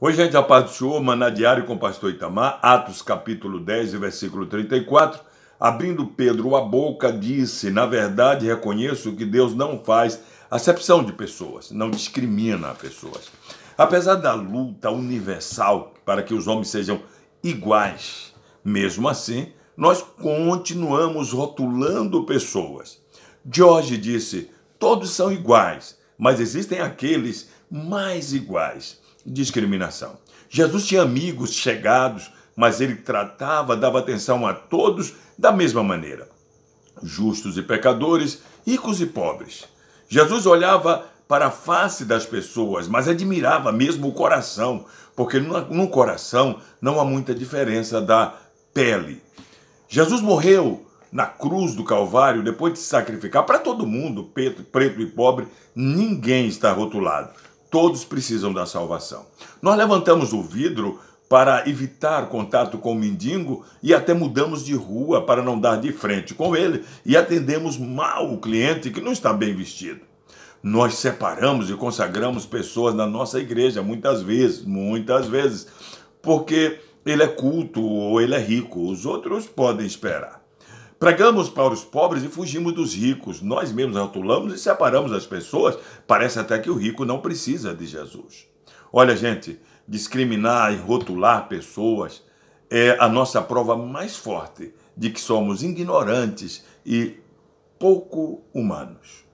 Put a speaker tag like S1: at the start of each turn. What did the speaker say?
S1: Hoje a gente, a paz do Senhor, maná diário com o pastor Itamar, Atos capítulo 10, versículo 34. Abrindo Pedro a boca, disse: Na verdade, reconheço que Deus não faz acepção de pessoas, não discrimina pessoas. Apesar da luta universal para que os homens sejam iguais, mesmo assim, nós continuamos rotulando pessoas. Jorge disse: todos são iguais, mas existem aqueles mais iguais discriminação. Jesus tinha amigos chegados, mas ele tratava, dava atenção a todos da mesma maneira. Justos e pecadores, ricos e pobres. Jesus olhava para a face das pessoas, mas admirava mesmo o coração, porque no coração não há muita diferença da pele. Jesus morreu na cruz do Calvário, depois de se sacrificar para todo mundo, preto, preto e pobre, ninguém está rotulado. Todos precisam da salvação. Nós levantamos o vidro para evitar contato com o mendigo e até mudamos de rua para não dar de frente com ele e atendemos mal o cliente que não está bem vestido. Nós separamos e consagramos pessoas na nossa igreja muitas vezes, muitas vezes, porque ele é culto ou ele é rico, os outros podem esperar. Pregamos para os pobres e fugimos dos ricos. Nós mesmos rotulamos e separamos as pessoas. Parece até que o rico não precisa de Jesus. Olha, gente, discriminar e rotular pessoas é a nossa prova mais forte de que somos ignorantes e pouco humanos.